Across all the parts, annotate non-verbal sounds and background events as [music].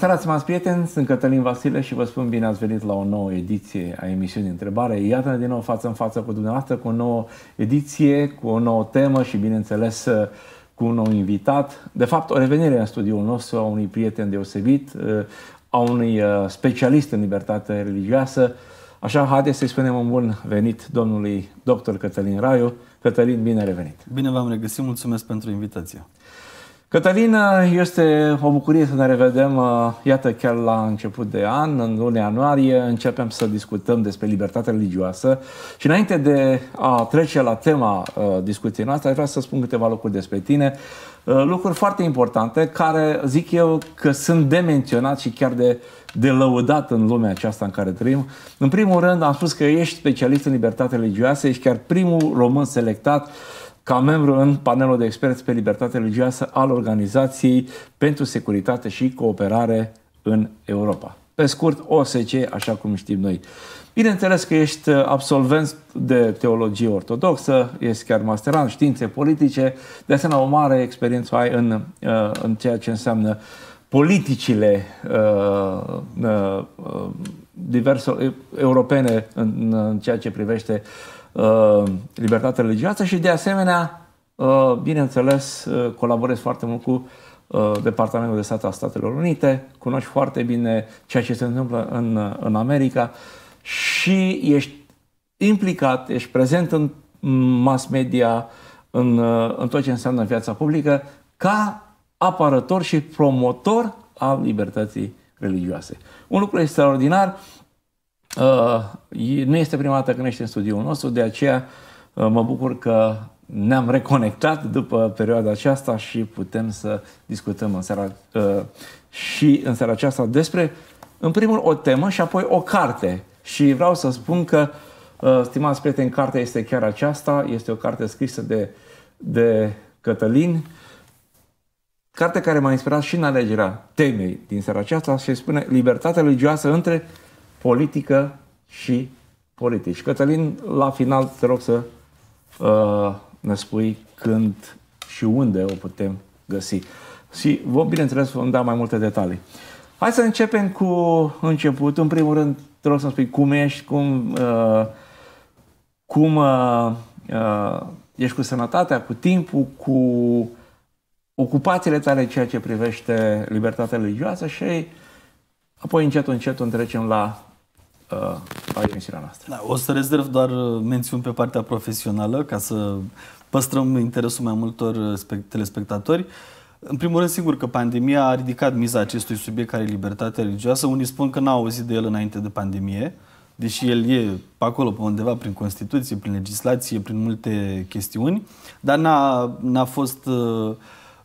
seara, stimați prieteni, sunt Cătălin Vasile și vă spun bine ați venit la o nouă ediție a emisiunii Întrebare. Iată-ne din nou față în față cu dumneavoastră, cu o nouă ediție, cu o nouă temă și, bineînțeles, cu un nou invitat. De fapt, o revenire în studiul nostru a unui prieten deosebit, a unui uh, specialist în libertate religioasă. Așa, haideți să-i spunem un bun venit domnului dr. Cătălin Raiu. Cătălin, bine revenit! Bine v-am regăsit, mulțumesc pentru invitație! Cătălin, uh, este o bucurie să ne revedem, uh, iată, chiar la început de an, în luna ianuarie, începem să discutăm despre libertatea religioasă și înainte de a trece la tema uh, discuției noastre, aș vrea să spun câteva lucruri despre tine, lucruri foarte importante care, zic eu, că sunt de menționat și chiar de, de lăudat în lumea aceasta în care trăim. În primul rând, am spus că ești specialist în libertate religioasă, ești chiar primul român selectat ca membru în panelul de experți pe libertate religioasă al Organizației pentru Securitate și Cooperare în Europa. Pe scurt, OSCE, așa cum știm noi. Bineînțeles că ești uh, absolvent de teologie ortodoxă, ești chiar masteran, științe politice, de asemenea o mare experiență ai în, uh, în ceea ce înseamnă politicile uh, uh, uh diverse europene în, în ceea ce privește uh, Uh, libertatea religioasă și de asemenea, uh, bineînțeles, uh, colaborez foarte mult cu Departamentul de Stat al Statelor Unite, cunoști foarte bine ceea ce se întâmplă în, în America și ești implicat, ești prezent în mass media, în, în tot ce înseamnă viața publică, ca apărător și promotor al libertății religioase. Un lucru extraordinar Uh, nu este prima dată când ești în studiul nostru, de aceea uh, mă bucur că ne-am reconectat după perioada aceasta și putem să discutăm în seara, uh, și în seara aceasta despre, în primul, o temă și apoi o carte. Și vreau să spun că, stimați prieteni, cartea este chiar aceasta, este o carte scrisă de, de Cătălin, carte care m-a inspirat și în alegerea temei din seara aceasta și spune Libertatea religioasă între politică și politici. Cătălin, la final te rog să uh, ne spui când și unde o putem găsi. Și vă, bineînțeles, vom da mai multe detalii. Hai să începem cu început. În primul rând, te rog să-mi spui cum ești, cum, uh, cum uh, uh, ești cu sănătatea, cu timpul, cu ocupațiile tale în ceea ce privește libertatea religioasă și apoi încet, încet trecem la uh, emisiunea noastră. Da, o să rezerv doar uh, mențiuni pe partea profesională ca să păstrăm interesul mai multor uh, telespectatori. În primul rând, sigur că pandemia a ridicat miza acestui subiect care e libertatea religioasă. Unii spun că n-au auzit de el înainte de pandemie, deși el e pe acolo, pe undeva, prin Constituție, prin legislație, prin multe chestiuni, dar n-a, n-a fost uh, uh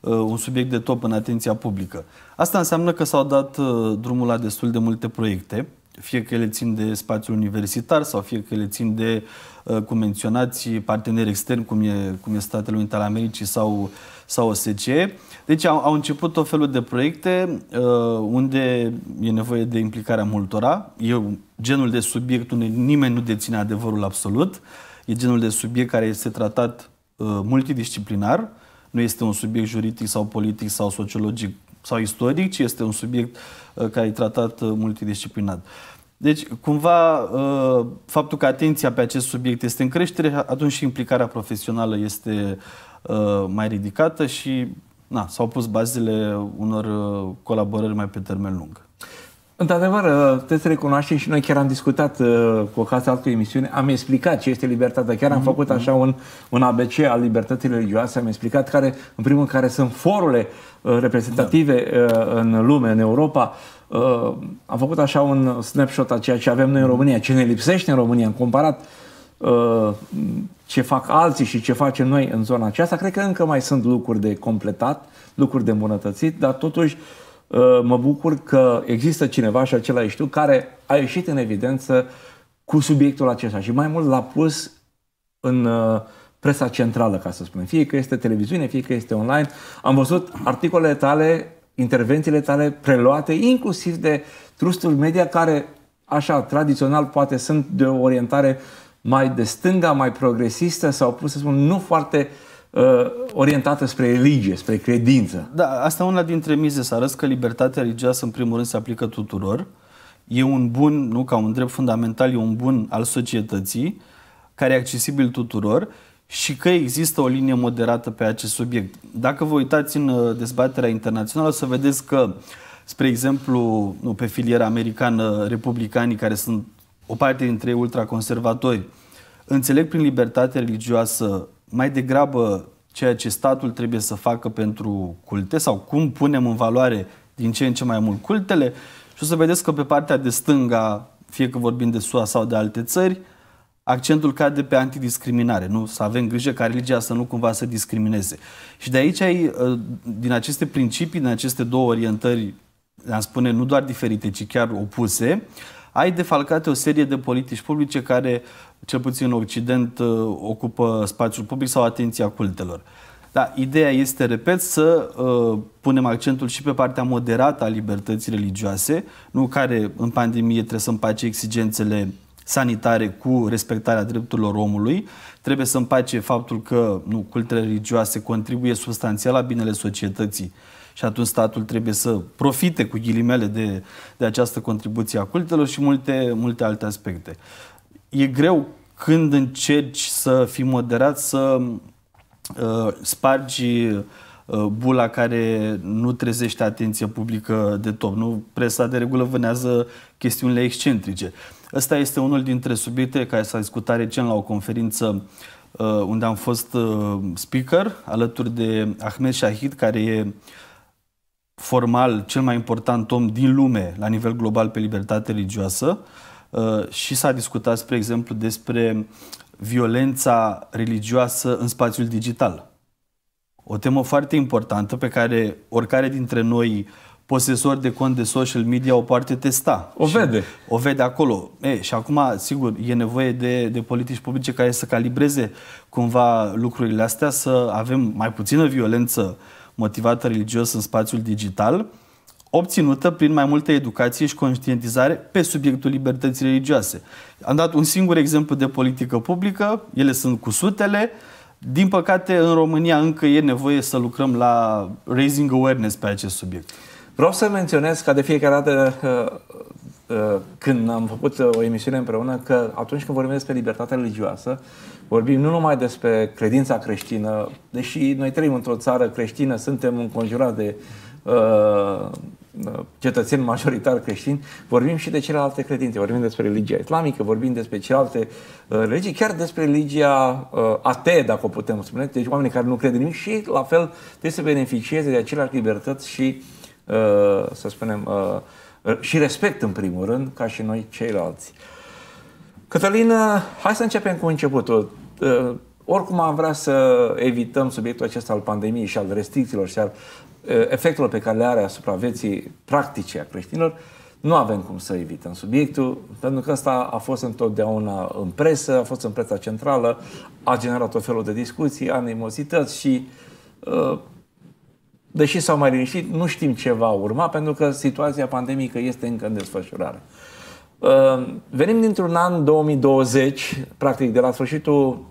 un subiect de top în atenția publică. Asta înseamnă că s-au dat uh, drumul la destul de multe proiecte fie că ele țin de spațiul universitar sau fie că ele țin de, uh, cum menționați, parteneri externi, cum e, cum e Statele Unite ale Americii sau, sau OSCE. Deci au, au început tot felul de proiecte uh, unde e nevoie de implicarea multora. E genul de subiect unde nimeni nu deține adevărul absolut. E genul de subiect care este tratat uh, multidisciplinar. Nu este un subiect juridic sau politic sau sociologic sau istoric, ci este un subiect uh, Uh, ca e tratat uh, multidisciplinat. Deci, cumva, uh, faptul că atenția pe acest subiect este în creștere, atunci și implicarea profesională este mai ridicată și na, s-au pus bazele unor colaborări mai pe termen lung. Într-adevăr, uh, trebuie să recunoaștem și noi chiar am discutat uh, cu ocazia altă emisiune. am explicat ce este libertatea, chiar am mm-hmm. făcut așa un, un ABC al libertății religioase, am explicat care, în primul care sunt forurile uh, reprezentative da. în lume, în Europa, am făcut așa un snapshot a ceea ce avem noi în mm-hmm. România, ce ne lipsește în România, am comparat ce fac alții și ce facem noi în zona aceasta, cred că încă mai sunt lucruri de completat, lucruri de îmbunătățit, dar totuși uh, Uh, mă bucur că există cineva și acela ești tu care a ieșit în evidență cu subiectul acesta și mai mult l-a pus în uh, presa centrală, ca să spunem. Fie că este televiziune, fie că este online. Am văzut articolele tale, intervențiile tale preluate inclusiv de trustul media care, așa, tradițional poate sunt de o orientare mai de stânga, mai progresistă sau, pur să spun, nu foarte uh, Uh, orientată spre religie, spre credință. Da, asta una dintre mize, să arăți că libertatea religioasă în primul rând se aplică tuturor. E un bun, nu ca un drept fundamental, e un bun al societății care e accesibil tuturor și că există o linie moderată pe acest subiect. Dacă vă uitați în uh, dezbaterea internațională, o să vedeți că, spre exemplu, nu, pe filiera americană, republicanii care sunt o parte dintre ei ultraconservatori, înțeleg prin libertate religioasă mai degrabă ceea ce statul trebuie să facă pentru culte sau cum punem în valoare din ce în ce mai mult cultele și o să vedeți că pe partea de stânga, fie că vorbim de SUA sau de alte țări, accentul cade pe antidiscriminare, nu? Să avem grijă ca religia să nu cumva să discrimineze. Și de aici ai, ă, din aceste principii, din aceste două orientări, am spune, nu doar diferite, ci chiar opuse, ai defalcate o serie de politici publice care cel puțin în Occident, uh, ocupă spațiul public sau atenția cultelor. Da, ideea este, repet, să uh, punem accentul și pe partea moderată a libertății religioase, nu care în pandemie trebuie să împace exigențele sanitare cu respectarea drepturilor omului, trebuie să împace faptul că nu, cultele religioase contribuie substanțial la binele societății și atunci statul trebuie să profite cu ghilimele de, de această contribuție a cultelor și multe, multe alte aspecte. Uh, e greu când încerci să fii moderat să uh, spargi uh, bula care nu trezește atenția publică de top. Nu? Presa de regulă vânează chestiunile excentrice. Ăsta este unul dintre subiecte care s-a discutat recent la o conferință uh, unde am fost uh, speaker alături de Ahmed Shahid, care e formal cel mai important om din lume la nivel global pe libertate religioasă. Uh, Uh, și s-a discutat, spre exemplu, despre violența religioasă în spațiul digital. O temă foarte importantă pe care oricare dintre noi posesori de cont de social media o poate testa. O vede. O vede acolo. E, și acum, sigur, e nevoie de, de politici publice care să calibreze cumva lucrurile astea, să avem mai puțină violență motivată religios în spațiul digital, obținută prin mai multă educație și conștientizare pe subiectul libertății religioase. Am dat un singur exemplu de politică publică, ele sunt cu sutele, din păcate, în România încă e nevoie să lucrăm la raising awareness pe acest subiect. Vreau să menționez ca de fiecare dată uh, uh, când am făcut uh, o emisiune împreună că atunci când vorbim despre libertatea religioasă, vorbim nu numai despre credința creștină, deși noi trăim într-o țară creștină, suntem înconjurat de Uh, cetățeni majoritar creștini, vorbim și de celelalte credințe, vorbim despre religia islamică, vorbim despre celelalte uh, religii, chiar despre religia uh, atee, dacă o putem spune, deci oamenii care nu cred în nimic și la fel trebuie să beneficieze de aceleași libertăți și, să spunem, și respect în primul rând, ca și noi ceilalți. Cătălină, hai să începem cu începutul. Oricum am vrea să evităm subiectul acesta al pandemiei și al restricțiilor și al Eh, Efectul pe care le are asupra vieții practice a creștinilor, nu avem cum să evităm subiectul, pentru că asta a fost întotdeauna în presă, a fost în presa centrală, a generat tot felul de discuții, animozități și, eh, deși s-au mai liniștit, nu știm ce va urma, pentru că situația pandemică este încă în desfășurare. Eh, venim dintr-un an 2020, practic de la sfârșitul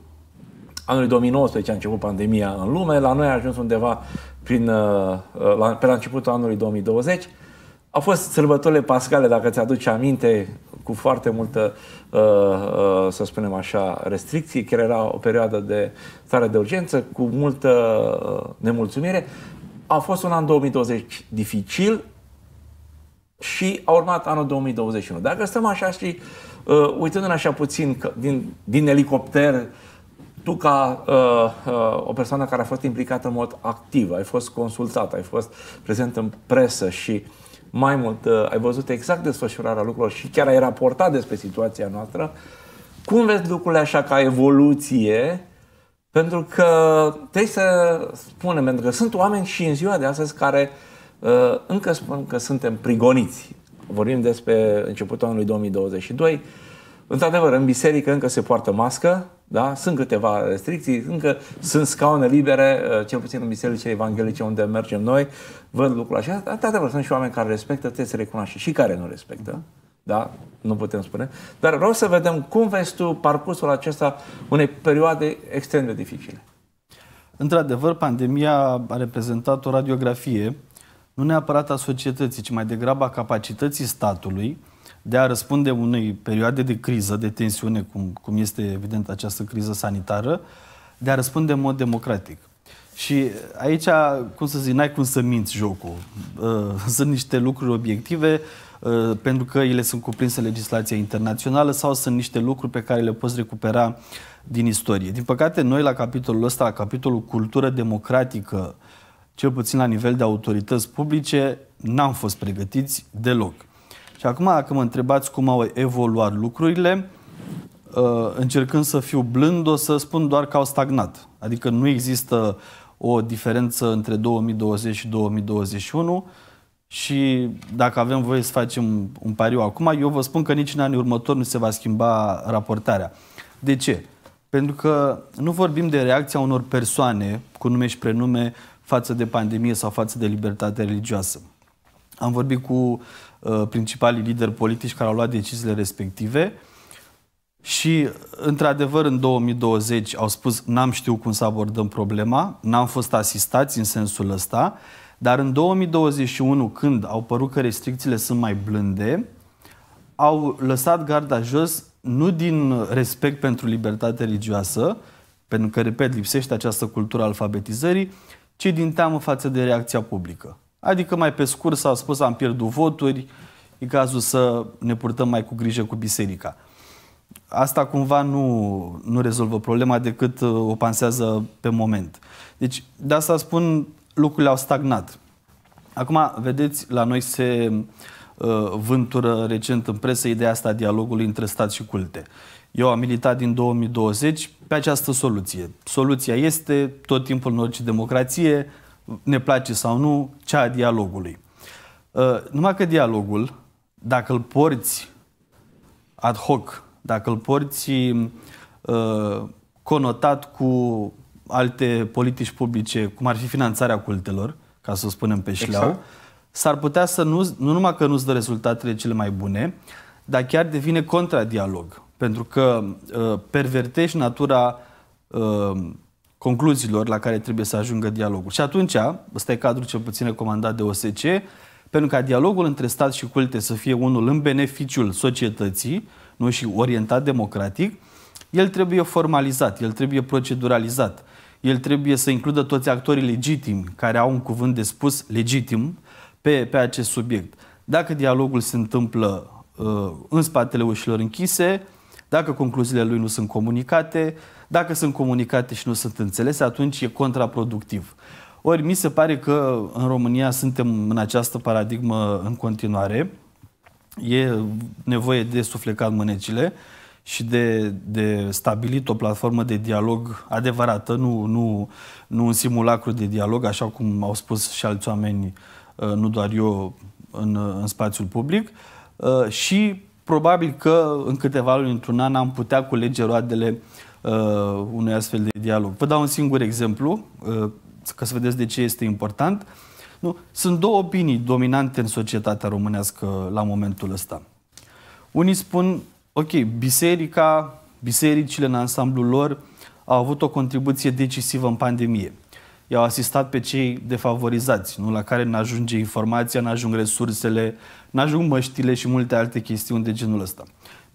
anului 2019 a început pandemia în lume, la noi a ajuns undeva prin, uh, uh, la, pe la începutul anului 2020. Au fost sărbătorile pascale, dacă ți-aduci aminte, cu foarte multă, uh, să spunem așa, restricții, chiar era o perioadă de stare de urgență, cu multă nemulțumire. A fost un an 2020 dificil și a urmat anul 2021. Dacă stăm așa și uitându-ne așa puțin din, din elicopter, uh, tu ca uh, uh, o persoană care a fost implicată în mod activ, ai fost consultat, ai fost prezent în presă și mai mult uh, ai văzut exact desfășurarea lucrurilor și chiar ai raportat despre situația noastră, cum vezi lucrurile așa ca evoluție? Pentru că trebuie să spunem, pentru că sunt oameni și în ziua de astăzi care uh, încă spun că suntem prigoniți. Vorbim despre începutul anului 2022. Într-adevăr, în biserică încă se poartă mască, da? Sunt câteva restricții, încă sunt scaune libere, uh, cel puțin în bisericile evanghelice unde mergem noi, văd lucrul așa. Într-adevăr, sunt și oameni care respectă, trebuie să recunoaște și care nu respectă. Da? Nu putem spune. Dar vreau să vedem cum vezi tu parcursul acesta unei perioade extrem de dificile. Într-adevăr, pandemia a reprezentat o radiografie, nu neapărat a societății, ci mai degrabă a capacității statului, de a răspunde unei perioade de criză, de tensiune, cum, cum este evident această criză sanitară, de a răspunde în mod democratic. Și aici, cum să zic, n-ai cum să minți jocul. Uh, [laughs] sunt niște lucruri obiective uh, pentru că ele sunt cuprinse în legislația internațională sau sunt niște lucruri pe care le poți recupera din istorie. Din păcate, noi la capitolul ăsta, la capitolul cultură democratică, cel puțin la nivel de autorități publice, n-am fost pregătiți deloc. Și acum, dacă mă întrebați cum au evoluat lucrurile, uh, încercând să fiu blând, o să spun doar că au stagnat. Adică nu există o diferență între 2020 și 2021 și dacă avem voie să facem un pariu acum, eu vă spun că nici în anii următori nu se va schimba raportarea. De ce? Pentru că nu vorbim de reacția unor persoane cu nume și prenume față de pandemie sau față de libertate religioasă. Am vorbit cu Uh, principalii lideri politici care au luat deciziile respective și, într-adevăr, în 2020 au spus n-am știut cum să abordăm problema, n-am fost asistați în sensul ăsta, dar în 2021, când au părut că restricțiile sunt mai blânde, au lăsat garda jos nu din respect pentru libertatea religioasă, pentru că, repet, lipsește această cultură alfabetizării, ci din teamă față de reacția publică. Adică mai pe scurt s-a spus am pierdut voturi, e cazul să ne purtăm mai cu grijă cu biserica. Asta cumva nu, nu rezolvă problema decât uh, o pansează pe moment. Deci de asta spun lucrurile au stagnat. Acum, vedeți, la noi se uh, vântură recent în presă ideea asta a dialogului între stat și culte. Eu am militat din 2020 pe această soluție. Soluția este, tot timpul în orice democrație, ne place sau nu, cea a dialogului. Uh, numai că dialogul, dacă îl porți ad hoc, dacă îl porți uh, conotat cu alte politici publice, cum ar fi finanțarea cultelor, ca să o spunem pe șleau, exact. s-ar putea să nu, nu numai că nu-ți dă rezultatele cele mai bune, dar chiar devine contradialog. Pentru că uh, pervertești natura uh, concluziilor la care trebuie să ajungă dialogul. Și atunci, ăsta e cadrul cel puțin recomandat de OSCE, pentru ca dialogul între stat și culte să fie unul în beneficiul societății, nu și orientat democratic, el trebuie formalizat, el trebuie proceduralizat, el trebuie să includă toți actorii legitimi care au un cuvânt de spus legitim pe, pe acest subiect. Dacă dialogul se întâmplă uh, în spatele ușilor închise, dacă concluziile lui nu sunt comunicate, dacă sunt comunicate și nu sunt înțelese, atunci e contraproductiv. Ori mi se pare că în România suntem în această paradigmă în continuare. E nevoie de suflecat mânecile și de, de stabilit o platformă de dialog adevărată, nu, nu, nu un simulacru de dialog, așa cum au spus și alți oameni, uh, nu doar eu, în, uh, în spațiul public. Uh, și probabil că în câteva luni, într-un an, am putea culege roadele uh, uh, unui astfel de dialog. Vă dau un singur exemplu, uh, ca să vedeți de ce este important. Nu? Sunt două opinii dominante în societatea românească la momentul ăsta. Unii spun, ok, biserica, bisericile în ansamblul lor au avut o contribuție decisivă în pandemie. I-au asistat pe cei defavorizați, nu? la care nu ajunge informația, nu ajung resursele, nu ajung măștile și multe alte chestiuni de genul ăsta.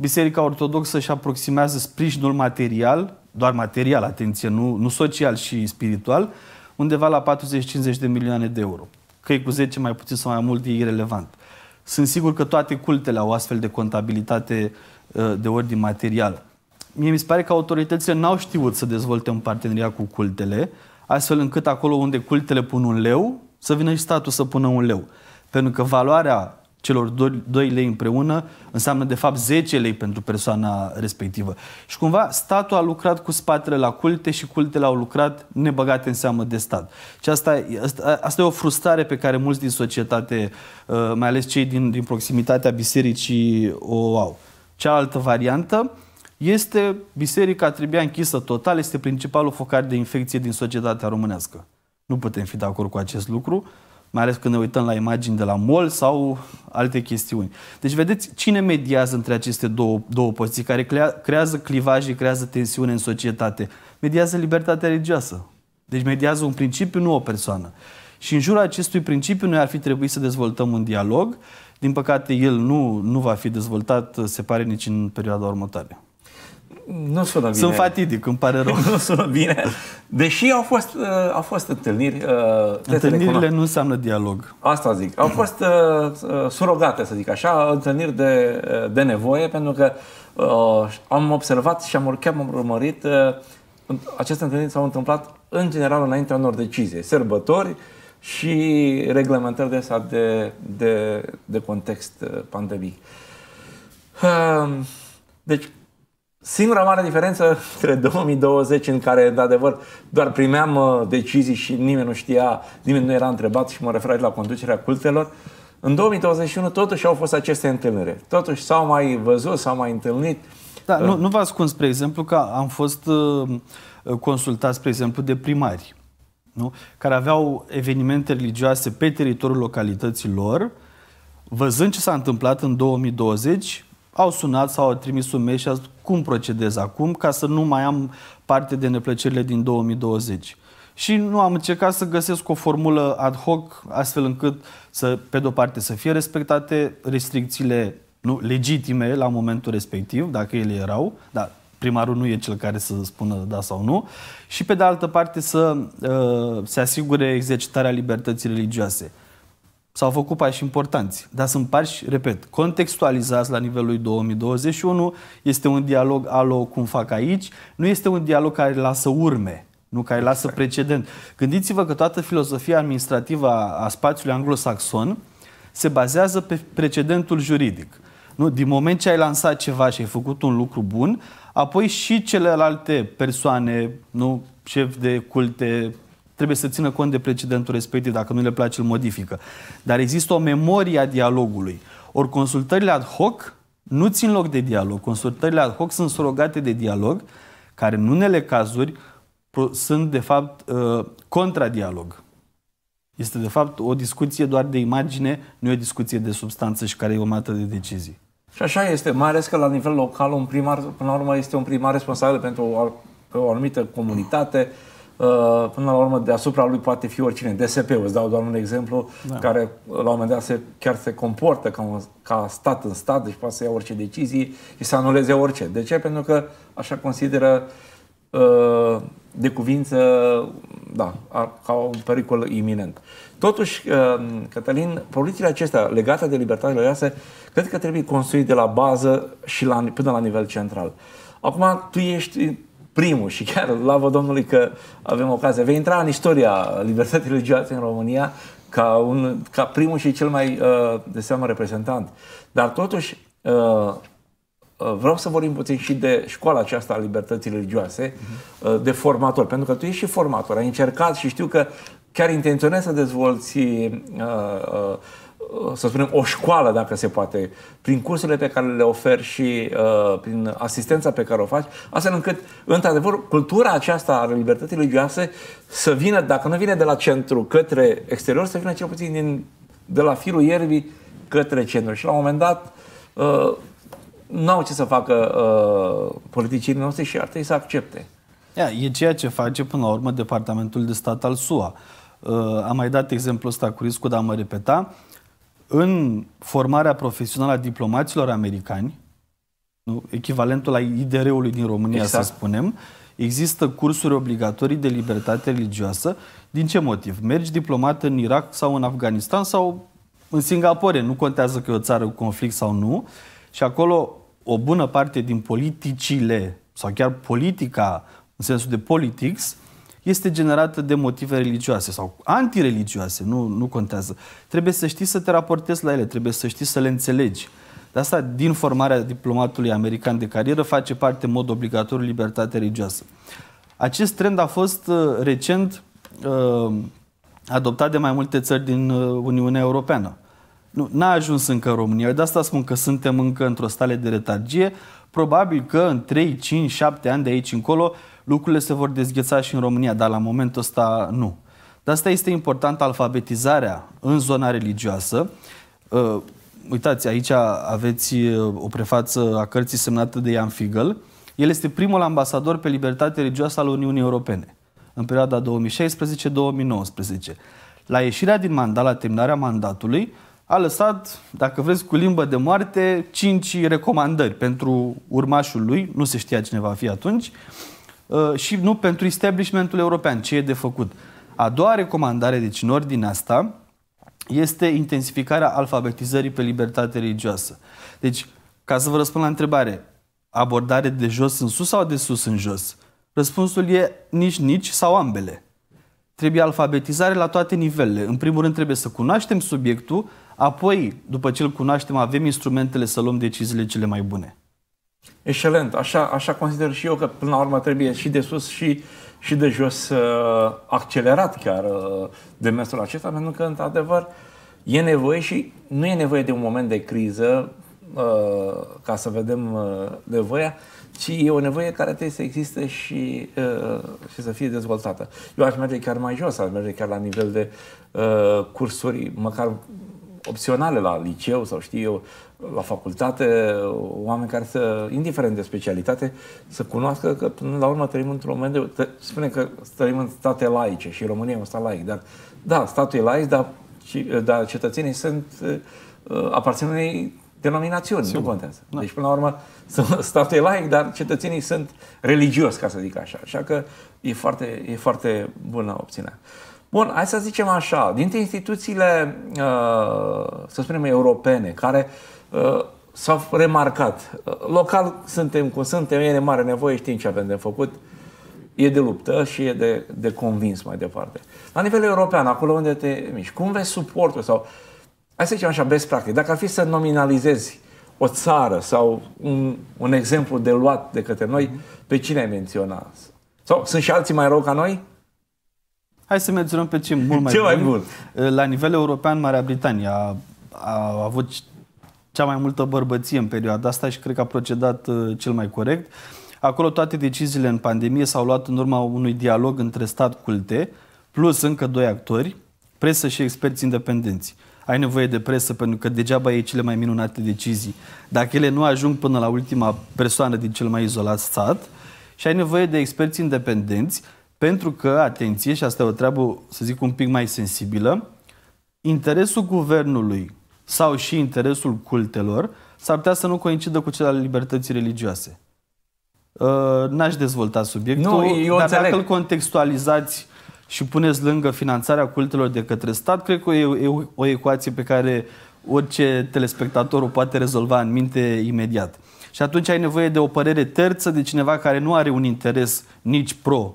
Biserica Ortodoxă își aproximează sprijinul material, doar material, atenție, nu, nu social și spiritual, undeva la 40-50 de milioane de euro. Că e cu 10 mai puțin sau mai mult e irrelevant. Sunt sigur că toate cultele au astfel de contabilitate ă, de ordin material. Mie mi se pare că autoritățile n-au știut să dezvolte un parteneriat cu cultele, astfel încât acolo unde cultele pun un leu, să vină și statul să pună un leu. Pentru că valoarea celor 2 lei împreună înseamnă de fapt 10 lei pentru persoana respectivă. Și cumva statul a lucrat cu spatele la culte și cultele au lucrat nebăgate în seamă de stat. Și asta, asta, asta e o frustrare pe care mulți din societate, uh, mai ales cei din, din proximitatea bisericii, o au. Cealaltă variantă este biserica trebuia închisă total, este principalul focar de infecție din societatea românească. Nu putem fi de acord cu acest lucru mai ales când ne uităm la imagini de la mall sau alte chestiuni. Deci vedeți cine mediază între aceste două, două poziții, care creează clivaje, creează tensiune în societate. Mediază libertatea religioasă. Deci mediază un principiu, nu o persoană. Și în jurul acestui principiu noi ar fi trebuit să dezvoltăm un dialog. Din păcate, el nu, nu va fi dezvoltat, se pare, nici în perioada următoare. Nu sună bine. Sunt fatidic, îmi pare rău. [laughs] nu sună bine. Deși au fost, uh, au fost întâlniri... Uh, Întâlnirile nu înseamnă dialog. Asta zic. Au fost uh, uh surogate, să zic așa, întâlniri de, uh, de nevoie, pentru că uh, am observat și am urcat, am urmărit... Uh, aceste întâlniri s-au întâmplat în general înaintea unor decizie. Sărbători, și reglementări de de, de, de context uh, pandemic. Deci, Singura mare diferență [laughs] între 2020 în care, într-adevăr, doar primeam uh, decizii și nimeni nu știa, nimeni nu era întrebat și mă refer la conducerea cultelor, în 2021 totuși au fost aceste întâlnire. Totuși s-au mai văzut, s-au mai întâlnit. Da, uh. nu, nu v-ați spun, spre exemplu, că am fost uh, consultați, spre exemplu, de primari nu? care aveau evenimente religioase pe teritoriul localității lor, văzând ce s-a întâmplat în 2020, au sunat sau au trimis un mail și zis cum procedez acum ca să nu mai am parte de neplăcerile din 2020. Și nu am încercat să găsesc o formulă ad hoc, astfel încât să, pe de-o parte, să fie respectate restricțiile nu, legitime la momentul respectiv, dacă ele erau, dar primarul nu e cel care să spună da sau nu, și pe de altă parte să uh, se asigure exercitarea libertății religioase. S-au făcut pași importanți, dar sunt pași, repet, contextualizați la nivelul 2021, este un dialog alo cum fac aici, nu este un dialog care lasă urme, nu care lasă exact. precedent. Gândiți-vă că toată filozofia administrativă a spațiului anglosaxon se bazează pe precedentul juridic. Nu? Din moment ce ai lansat ceva și ai făcut un lucru bun, apoi și celelalte persoane, nu? șef de culte, trebuie să țină cont de precedentul respectiv, dacă nu le place, îl modifică. Dar există o memorie a dialogului. Ori consultările ad hoc nu țin loc de dialog. Consultările ad hoc sunt surogate de dialog, care în unele cazuri sunt, de fapt, uh, contradialog. Este, de fapt, o discuție doar de imagine, nu e o discuție de substanță și care e urmată de decizii. Și așa este, mai ales că la nivel local un primar, până la urmă, este un primar responsabil pentru o, o anumită comunitate. Uh. Uh, până la urmă deasupra lui poate fi oricine. DSP-ul, îți dau doar un exemplu, da. care la un moment dat se, chiar se comportă ca, un, ca stat în stat, deci poate să ia orice decizii și să anuleze orice. De ce? Pentru că așa consideră uh, de cuvință, da, ca un pericol iminent. Totuși, uh, Cătălin, politicile acestea legate de libertate religioasă, cred că trebuie construit de la bază și la, până la nivel central. Acum, tu ești primul și chiar vă Domnului că avem ocazia. Vei intra în istoria libertății religioase în România ca, un, ca primul și cel mai uh, de seamă reprezentant. Dar totuși uh, uh vreau să vorbim puțin și de școala aceasta a libertății religioase, uh-huh. de formator, pentru că tu ești și formator, ai încercat și știu că chiar intenționezi să dezvolți uh, uh, Uh, să spunem, o școală, dacă se poate, prin cursurile pe care le oferi și uh, prin asistența pe care o faci, astfel încât, într-adevăr, cultura aceasta a libertății religioase să vină, dacă nu vine de la centru către exterior, să vină cel puțin din, de la firul ierbii către centru. Și la un moment dat, uh, nu au ce să facă uh, politicienii noștri și ar trebui să accepte. Ia, e ceea ce face, până la urmă, Departamentul de Stat al SUA. Uh, am mai dat exemplul ăsta cu riscul de a mă repeta. Uh, în formarea profesională a diplomaților americani, nu? echivalentul la IDR-ului din România, exact. să spunem, există cursuri obligatorii de libertate religioasă. Din ce motiv? Mergi diplomat în Irak sau în Afganistan sau în Singapore, nu contează că e o țară cu conflict sau nu, și acolo o bună parte din politicile sau chiar politica, în sensul de politics, este generată de motive religioase sau antireligioase, nu, nu contează. Trebuie să știi să te raportezi la ele, trebuie să știi să le înțelegi. De asta, din formarea diplomatului american de carieră, face parte în mod obligatoriu libertatea religioasă. Acest trend a fost uh, recent uh, adoptat de mai multe țări din uh, Uniunea Europeană nu, n-a ajuns încă în România. De asta spun că suntem încă într-o stare de retargie. Probabil că în 3, 5, 7 ani de aici încolo lucrurile se vor dezgheța și în România, dar la momentul ăsta nu. De asta este important alfabetizarea în zona religioasă. Uh, uitați, aici aveți uh, o prefață a cărții semnată de Ian Figel. El este primul ambasador pe libertate religioasă al Uniunii Europene în perioada 2016-2019. La ieșirea din mandat, la terminarea mandatului, a lăsat, dacă vreți, cu limbă de moarte, cinci recomandări pentru urmașul lui, nu se știa cine va fi atunci, uh, și nu pentru establishmentul european, ce e de făcut. A doua recomandare, deci în ordine asta, este intensificarea alfabetizării pe libertate religioasă. Deci, ca să vă răspund la întrebare, abordare de jos în sus sau de sus în jos? Răspunsul e nici, nici sau ambele. Trebuie alfabetizare la toate nivelele. În primul rând trebuie să cunoaștem subiectul, Apoi, după ce îl cunoaștem, avem instrumentele să luăm deciziile cele mai bune. Excelent. Așa, așa consider și eu că până la urmă trebuie și de sus și, și de jos uh, accelerat chiar uh, demersul acesta, pentru că, într-adevăr, e nevoie și nu e nevoie de un moment de criză uh, ca să vedem uh, nevoia, ci e o nevoie care trebuie să existe și, uh, și să fie dezvoltată. Eu aș merge chiar mai jos, aș merge chiar la nivel de uh, cursuri, măcar opționale la liceu sau știu eu, la facultate, oameni care să, indiferent de specialitate, să cunoască că până la urmă trăim într-un moment de... spune că trăim în state laice și România e un stat laic, dar da, statul e laic, dar, dar cetățenii sunt uh, aparțin unei denominațiuni, Sigur. nu contează. Da. Deci, până la urmă, [laughs] statul e laic, dar cetățenii sunt religios, ca să zic așa. Așa că e foarte, e foarte bună opțiunea. Bun, hai să zicem așa, dintre instituțiile, uh, să spunem, europene, care uh, s-au remarcat, uh, local suntem cum suntem, e de mare nevoie, știm ce avem de făcut, e de luptă și e de, de convins mai departe. La nivel european, acolo unde te miști, cum vezi suportul sau, hai să zicem așa, best practice, dacă ar fi să nominalizezi o țară sau un, un exemplu de luat de către noi, mhm. pe cine ai menționat? Sau sunt și alții mai rău ca noi? Hai să menționăm pe ce mult mai, ce bun. mai bun. La nivel european, Marea Britanie a, a avut cea mai multă bărbăție în perioada asta și cred că a procedat cel mai corect. Acolo toate deciziile în pandemie s-au luat în urma unui dialog între stat culte, plus încă doi actori, presă și experți independenți. Ai nevoie de presă pentru că degeaba e cele mai minunate decizii. Dacă ele nu ajung până la ultima persoană din cel mai izolat stat și ai nevoie de experți independenți pentru că, atenție, și asta e o treabă, să zic, un pic mai sensibilă, interesul guvernului sau și interesul cultelor s-ar putea să nu coincidă cu cel al libertății religioase. Uh, n-aș dezvolta subiectul, nu, eu dar înțeleg. dacă îl contextualizați și puneți lângă finanțarea cultelor de către stat, cred că e, e o ecuație pe care orice telespectator o poate rezolva în minte imediat. Și atunci ai nevoie de o părere terță de cineva care nu are un interes nici pro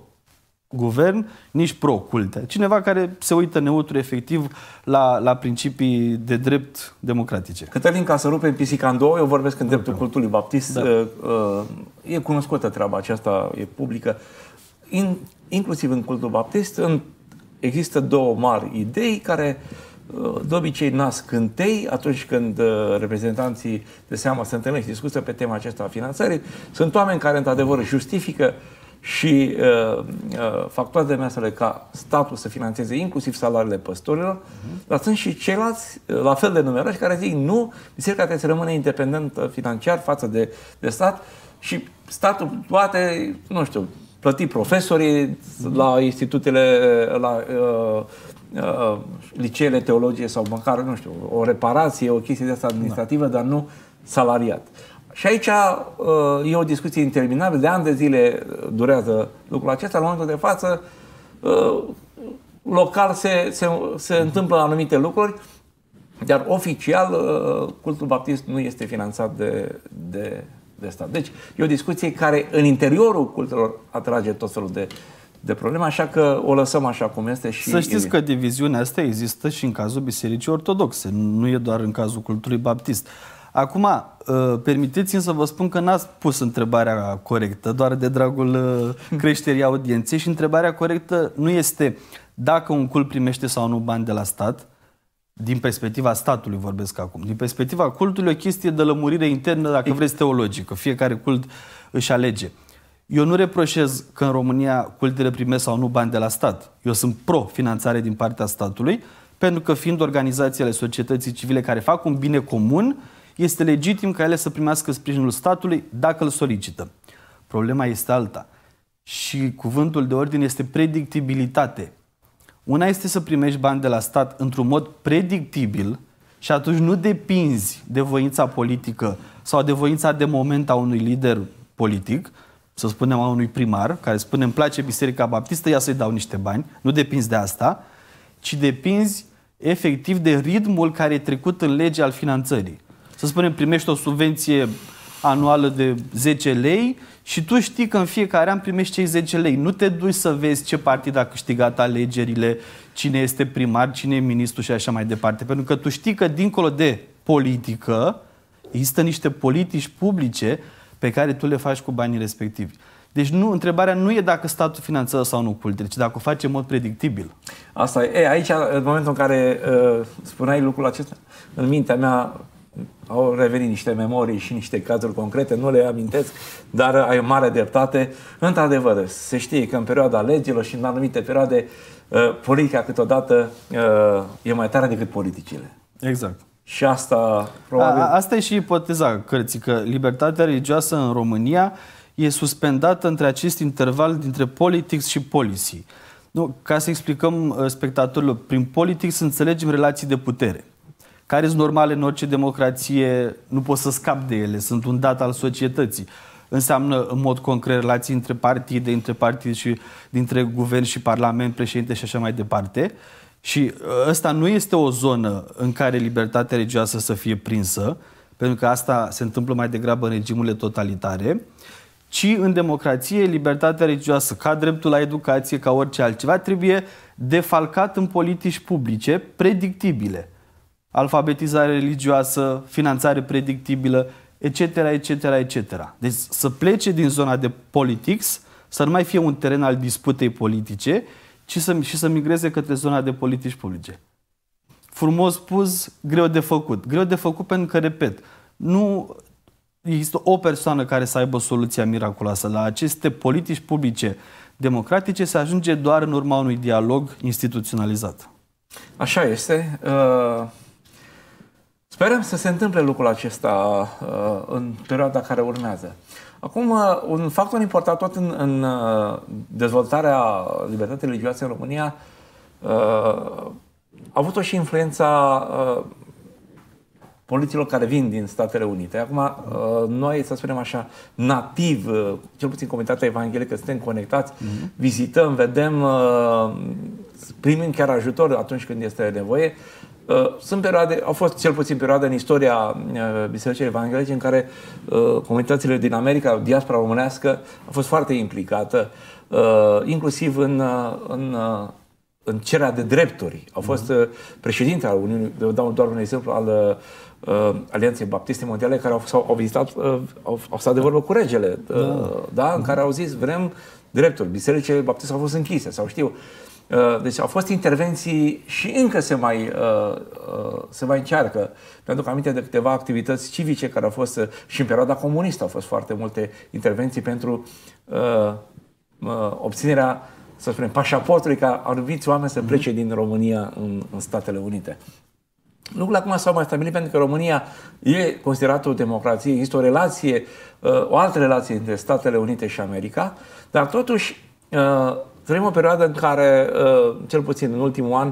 guvern, nici pro-culte. Cineva care se uită neutru, efectiv, la, la principii de drept democratice. Cătălin, ca să rupem pisica în două, eu vorbesc în dreptul cultului baptist. Da. Uh, uh, e cunoscută treaba aceasta, e publică. In, inclusiv în cultul baptist în, există două mari idei care uh, de obicei nasc cântei atunci când reprezentanții de seamă se întâlnesc discută pe tema aceasta a finanțării. Sunt oameni care, într-adevăr, justifică uh, și uh, uh, fac toate demersurile ca statul să financeze inclusiv salariile păstorilor, uh-huh. dar sunt și ceilalți, uh, la fel de numeroși, care zic nu, biserica trebuie să rămână independentă financiar față de, de stat și statul poate, nu știu, plăti profesorii uh-huh. la institutele, uh, la uh, uh, liceele teologie sau măcar, nu știu, o reparație, o chestie de asta administrativă, da. dar nu salariat. Și aici uh, e o discuție interminabilă, de ani de zile uh, durează lucrul acesta. La momentul de față, uh, local se, se, se întâmplă anumite lucruri, dar oficial cultul baptist nu este finanțat de, de, de stat. Deci e o discuție care în interiorul cultelor atrage tot felul de, de probleme, așa că o lăsăm așa cum este. Și Să știți că diviziunea asta există și în cazul Bisericii Ortodoxe, nu e doar în cazul cultului baptist. Acum, uh, permiteți-mi să vă spun că n-ați pus întrebarea corectă, doar de dragul uh, [laughs] creșterii audienței și întrebarea corectă nu este dacă un cult primește sau nu bani de la stat, din perspectiva statului vorbesc acum, din perspectiva cultului o chestie de lămurire internă, dacă vreți, teologică. Fiecare cult își alege. Eu nu reproșez că în România cultele primesc sau nu bani de la stat. Eu sunt pro-finanțare din partea statului, pentru că fiind organizațiile societății civile care fac un bine comun, este legitim ca ele să primească sprijinul statului dacă îl solicită. Problema este alta. Și cuvântul de ordine este predictibilitate. Una este să primești bani de la stat într-un mod predictibil și atunci nu depinzi de voința politică sau de voința de moment a unui lider politic, să spunem a unui primar, care spune îmi place Biserica Baptistă, ia să-i dau niște bani, nu depinzi de asta, ci depinzi efectiv de ritmul care e trecut în lege al finanțării să spunem, primești o subvenție anuală de 10 lei și tu știi că în fiecare an primești cei 10 lei. Nu te duci să vezi ce partid a câștigat alegerile, cine este primar, cine e ministru și așa mai departe. Pentru că tu știi că dincolo de politică există niște politici publice pe care tu le faci cu banii respectivi. Deci nu, întrebarea nu e dacă statul finanțează sau nu cultele, ci dacă o face în mod predictibil. Asta e. e aici, în momentul în care uh, spuneai lucrul acesta, în mintea mea au revenit niște memorii și niște cazuri concrete, nu le amintesc, dar ai o mare dreptate. Într-adevăr, se știe că în perioada legilor și în anumite perioade uh, politica câteodată uh, e mai tare decât politicile. Exact. Și asta probabil... A, asta e și ipoteza cărții, că libertatea religioasă în România e suspendată între acest interval dintre politics și policy. Nu, ca să explicăm uh, spectatorilor, prin politics înțelegem relații de putere care sunt normale în orice democrație, nu poți să scapi de ele, sunt un dat al societății. Înseamnă în mod concret relații între partide, între partide și dintre guvern și parlament, președinte și așa mai departe. Și ă, ăsta nu este o zonă în care libertatea religioasă să fie prinsă, pentru că asta se întâmplă mai degrabă în regimurile totalitare, ci în democrație libertatea religioasă, ca dreptul la educație, ca orice altceva, trebuie defalcat în politici publice predictibile alfabetizare religioasă, finanțare predictibilă, etc., etc., etc. Deci să plece din zona de politics, să nu mai fie un teren al disputei politice, ci să, și să migreze către zona de politici publice. Frumos spus, greu de făcut. Greu de făcut pentru că, repet, nu există o persoană care să aibă soluția miraculoasă. La aceste politici publice democratice se ajunge doar în urma unui dialog instituționalizat. Așa este. Uh... Sperăm să se întâmple lucrul acesta uh, în perioada care urmează. Acum, uh, un factor important tot în, în uh, dezvoltarea libertății religioase în România a avut-o și influența politilor care vin din Statele Unite. Acum, noi, să spunem așa, nativ, cel puțin comunitatea evanghelică, suntem conectați, mm-hmm. vizităm, vedem, primim chiar ajutor atunci când este nevoie. Uh, sunt perioade, au fost cel puțin perioade în istoria uh, Bisericii Evanghelice în care uh, comunitățile din America, diaspora românească, a fost foarte implicată, inclusiv în, în în cererea de drepturi. Au mhm. fost președinte al Uniunii, dau doar un exemplu, al Alianței Baptiste Mondiale, care au, au au vizitat, au, au stat de vorbă cu regele, da. da, în care mhm. au zis, vrem drepturi. Bisericile baptiste au fost închise, sau știu. Uh, deci au fost intervenții și încă se mai, uh, uh, se mai încearcă. pentru că aminte de câteva activități civice care au fost și în perioada comunistă au fost foarte multe intervenții pentru obținerea, să spunem, pașaportului ca anumiți oameni să mhm. plece din România în, în Statele Unite. Lucrurile acum s-au mai stabilit pentru că România e considerată o democrație, există o relație, o altă relație între Statele Unite și America, dar totuși Trăim o perioadă în care, uh, cel puțin în ultimul an,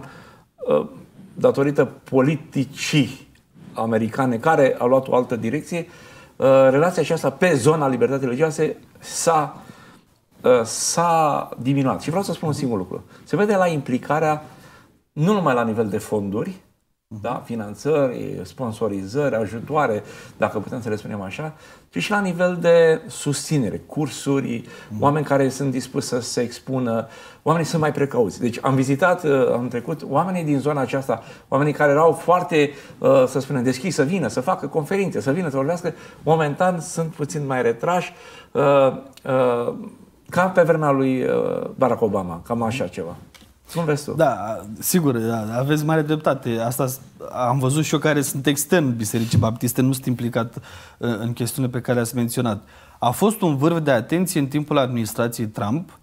uh, datorită politicii americane care au luat o altă direcție, uh, relația aceasta pe zona libertății religioase s-a, s-a diminuat. Și vreau să spun un singur lucru. Se vede la implicarea, nu numai la nivel de fonduri, da? finanțări, sponsorizări, ajutoare, dacă putem să le spunem așa, ci și la nivel de susținere, cursuri, mm. oameni care sunt dispuși să se expună, oamenii sunt mai precauți. Deci am vizitat uh, am trecut oamenii din zona aceasta, oamenii care erau foarte, uh, să spunem, deschiși să vină, să facă conferințe, să vină să vorbească, momentan sunt puțin mai retrași, uh, ca pe vremea lui Barack Obama, cam așa mm. ceva. Sunt vesel. Da, sigur, da, aveți mare dreptate. Asta am văzut și eu care sunt extern Bisericii Baptiste, nu sunt implicat uh, în chestiune pe care ați menționat. A fost un vârf de atenție în timpul administrației Trump.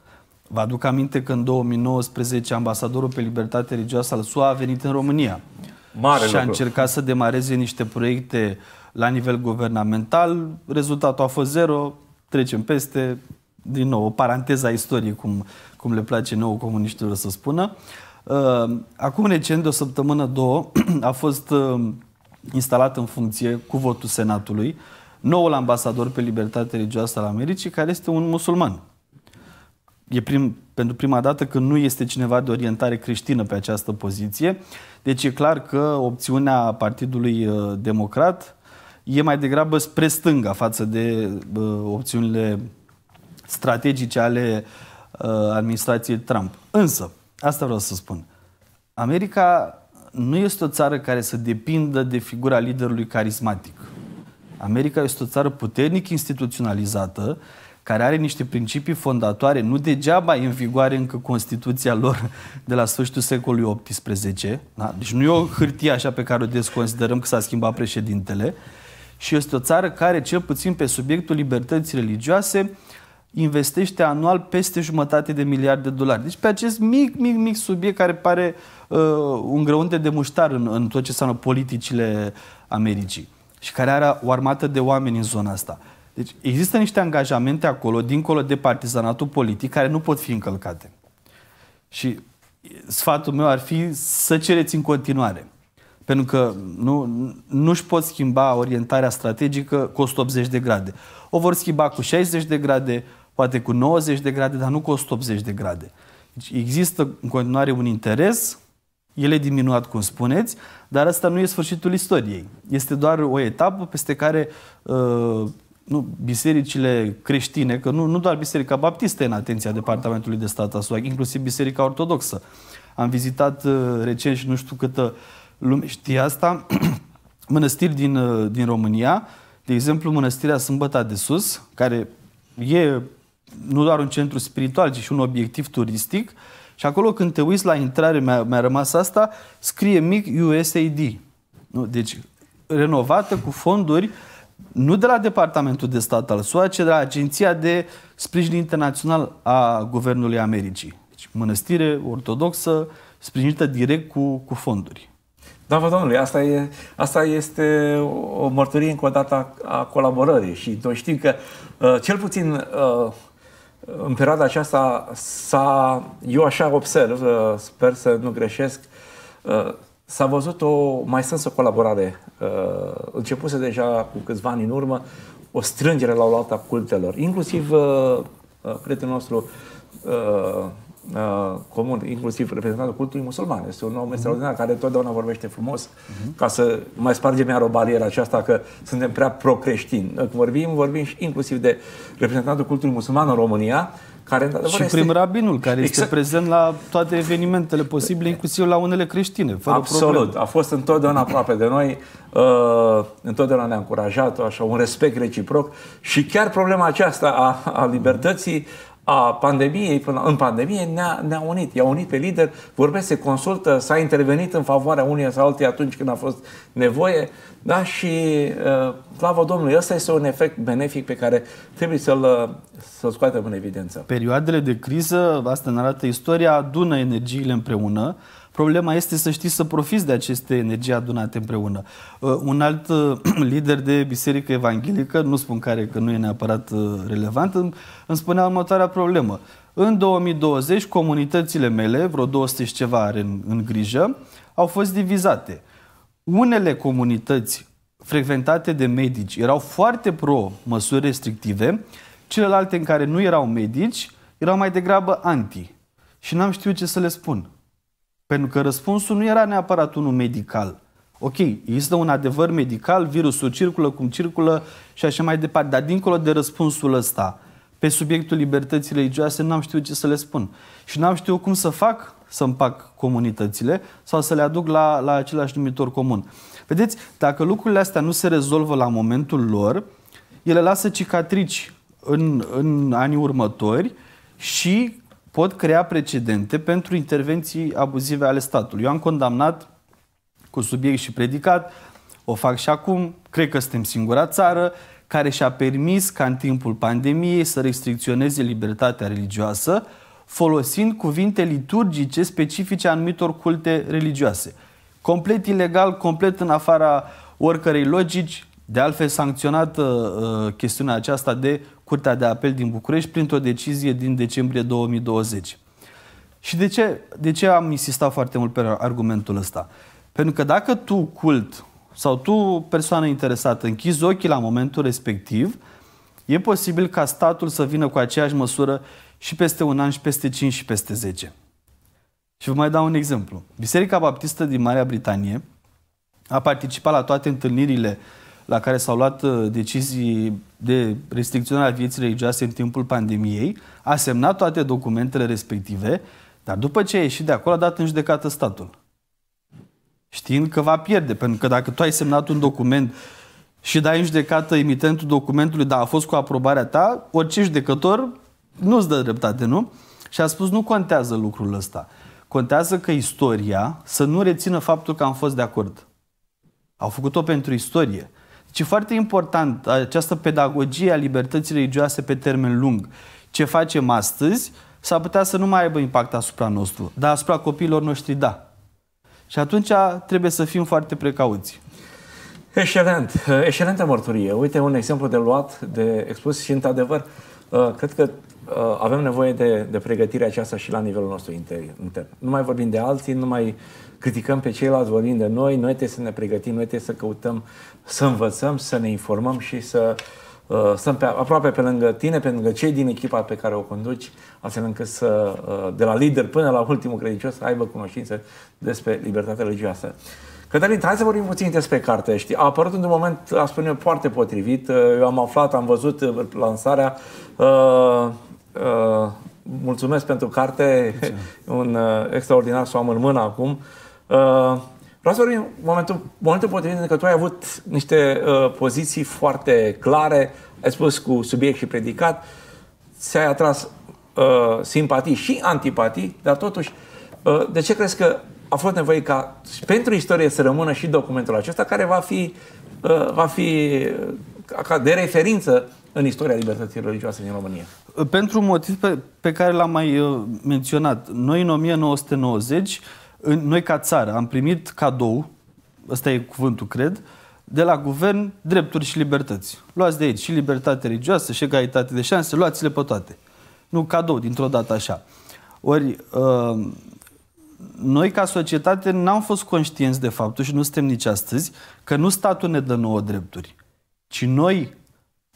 Vă aduc aminte că în 2019 ambasadorul pe libertate religioasă al SUA a venit în România. Mare și lucru. a încercat să demareze niște proiecte la nivel guvernamental. Rezultatul a fost zero, trecem peste, din nou, o paranteză a istoriei, cum, cum le place nouă comuniștilor să spună. Uh, acum recent, de o săptămână, două, [clears throat] a fost uh, instalat în funcție cu votul Senatului noul ambasador pe libertate religioasă al Americii, care este un musulman. E prim, pentru prima dată că nu este cineva de orientare creștină pe această poziție. Deci e clar că opțiunea Partidului uh, Democrat e mai degrabă spre stânga față de uh, opțiunile strategice ale uh, administrației Trump. Însă, asta vreau să spun. America nu este o țară care să depindă de figura liderului carismatic. America este o țară puternic instituționalizată, care are niște principii fondatoare, nu degeaba e în vigoare încă Constituția lor de la sfârșitul secolului XVIII. Da? Deci nu e o hârtie așa pe care o desconsiderăm că s-a schimbat președintele. Și este o țară care, cel puțin pe subiectul libertății religioase, investește anual peste jumătate de miliarde de dolari. Deci pe acest mic, mic, mic subiect care pare uh, un grăunte de muștar în, în tot ce înseamnă politicile Americii și care are o armată de oameni în zona asta. Deci există niște angajamente acolo, dincolo de partizanatul politic, care nu pot fi încălcate. Și sfatul meu ar fi să cereți în continuare. Pentru că nu, nu-și pot schimba orientarea strategică cu 180 de grade. O vor schimba cu 60 de grade, poate cu 90 de grade, dar nu cu 180 de grade. Deci există în continuare un interes, el e diminuat, cum spuneți, dar asta nu e sfârșitul istoriei. Este doar o etapă peste care uh, nu, bisericile creștine, că nu, nu doar Biserica Baptistă e în atenția Departamentului de Stat a Asuac, inclusiv Biserica Ortodoxă. Am vizitat uh, recent și nu știu câtă lume știe asta, [clears throat] mănăstiri din, uh, din România, de exemplu, Mănăstirea Sâmbăta de Sus, care e nu doar un centru spiritual, ci și un obiectiv turistic. Și acolo când te uiți la intrare, mi-a, mi-a rămas asta, scrie mic USAID. Nu? Deci renovată cu fonduri nu de la Departamentul de Stat al SUA, ci de la Agenția de Sprijin Internațional a Guvernului Americii. Deci mănăstire ortodoxă, sprijinită direct cu, cu fonduri. Da, vă domnule, asta, e, asta este o mărturie încă o dată a, a colaborării și noi știm că, uh, cel puțin uh, în perioada aceasta s-a, eu așa observ, uh, sper să nu greșesc, uh, s-a văzut o mai strânsă colaborare. Uh, începuse deja cu câțiva ani în urmă o strângere la o altă a cultelor. Inclusiv prietenul nostru Uh, comun, inclusiv reprezentantul cultului musulman. Este un om uh-huh. extraordinar care totdeauna vorbește frumos, uh-huh. ca să mai spargem iar o barieră aceasta că suntem prea pro-creștini. Când vorbim, vorbim și inclusiv de reprezentantul cultului musulman în România, care Și este... prim rabinul, care exact. este prezent la toate evenimentele posibile, inclusiv la unele creștine, fără Absolut. Probleme. A fost întotdeauna aproape de noi, uh, întotdeauna ne-a încurajat, așa, un respect reciproc și chiar problema aceasta a, a libertății a pandemiei, până în pandemie, ne-a, ne unit. I-a unit pe lider, vorbesc, se consultă, s-a intervenit în favoarea uneia sau altii atunci când a fost nevoie. Da? Și, uh, slavă Domnului, ăsta este un efect benefic pe care trebuie să-l, să-l scoatem în evidență. Perioadele de criză, asta ne arată istoria, adună energiile împreună. Problema este să știi să profiți de aceste energii adunate împreună. Uh, un alt uh, [clears throat] lider de biserică evanghelică, nu spun care că nu e neapărat uh, relevant, îmi spunea următoarea problemă. În 2020, comunitățile mele, vreo 200 și ceva are în, în grijă, au fost divizate. Unele comunități frecventate de medici erau foarte pro măsuri restrictive, celelalte în care nu erau medici erau mai degrabă anti. Și n-am știut ce să le spun. Pentru că răspunsul nu era neapărat unul medical. Ok, există un adevăr medical, virusul circulă cum circulă și așa mai departe, dar dincolo de răspunsul ăsta, pe subiectul libertății religioase n-am știut ce să le spun. Și n-am știut cum să fac să împac comunitățile sau să le aduc la, la același numitor comun. Vedeți, dacă lucrurile astea nu se rezolvă la momentul lor, ele lasă cicatrici în, în anii următori și pot crea precedente pentru intervenții abuzive ale statului. Eu am condamnat cu subiect și predicat, o fac și acum, cred că suntem singura țară care și-a permis ca în timpul pandemiei să restricționeze libertatea religioasă, folosind cuvinte liturgice specifice anumitor culte religioase. Complet ilegal, complet în afara oricărei logici, de altfel, sancționată uh, uh, chestiunea aceasta de Curtea de Apel din București printr-o decizie din decembrie 2020. Și de ce, de ce am insistat foarte mult pe argumentul ăsta? Pentru că dacă tu, cult, sau tu, persoană interesată, închizi ochii la momentul respectiv, e posibil ca statul să vină cu aceeași măsură și peste un an, și peste 5, și peste 10. Și vă mai dau un exemplu. Biserica Baptistă din Marea Britanie a participat la toate întâlnirile uh, la care s-au luat uh, decizii de restricționare a vieții religioase în timpul pandemiei, a semnat toate documentele respective, dar după ce a ieșit de acolo a dat în judecată statul. Știind că va pierde, pentru că dacă tu ai semnat un document și dai în judecată emitentul documentului, dar a fost cu aprobarea ta, orice judecător nu-ți dă dreptate, nu? Și a spus, nu contează lucrul ăsta. Contează că istoria să nu rețină faptul că am fost de acord. Au făcut-o pentru istorie. Deci e foarte important această pedagogie a libertății religioase pe termen lung. Ce facem astăzi s-ar putea să nu mai aibă impact asupra nostru, dar asupra copiilor noștri da. Și atunci trebuie să fim foarte precauți. Excelent, uh, excelentă mărturie. Uite un exemplu de luat, de expus și într-adevăr, uh, cred că uh, avem nevoie de, de pregătirea aceasta și la nivelul nostru intern. Nu mai vorbim de alții, nu mai criticăm pe ceilalți vorbind de noi, noi trebuie să ne pregătim, noi trebuie să căutăm, să învățăm, să ne informăm și să uh, stăm pe, aproape pe lângă tine, pe lângă cei din echipa pe care o conduci, astfel încât să, uh, de la lider până la ultimul credincios, să aibă cunoștință despre libertatea religioasă. Cătălin, hai să vorbim puțin despre carte. Știi, a apărut într-un moment, a spune eu, foarte potrivit. Uh, eu am aflat, am văzut uh, lansarea. Uh, uh, mulțumesc pentru carte, [laughs] un uh, extraordinar să o am în mână acum. Uh, Vreau să vorbim momentul, momentul potrivit că tu ai avut niște uh, poziții foarte clare, ai spus cu subiect și predicat, ți-ai atras uh, simpatii și antipatii, dar totuși, uh, de ce crezi că a fost nevoie ca pentru istorie să rămână și documentul acesta care va fi, uh, va fi uh, de referință în istoria libertății religioase din România? Pentru motiv pe, pe care l-am mai uh, menționat, noi în 1990 noi ca țară am primit cadou, ăsta e cuvântul, cred, de la guvern drepturi și libertăți. Luați de aici și libertate religioasă și egalitate de șanse, luați-le pe toate. Nu cadou, dintr-o dată așa. Ori, uh, noi ca societate n-am fost conștienți de faptul și nu suntem nici astăzi că nu statul ne dă nouă drepturi, ci noi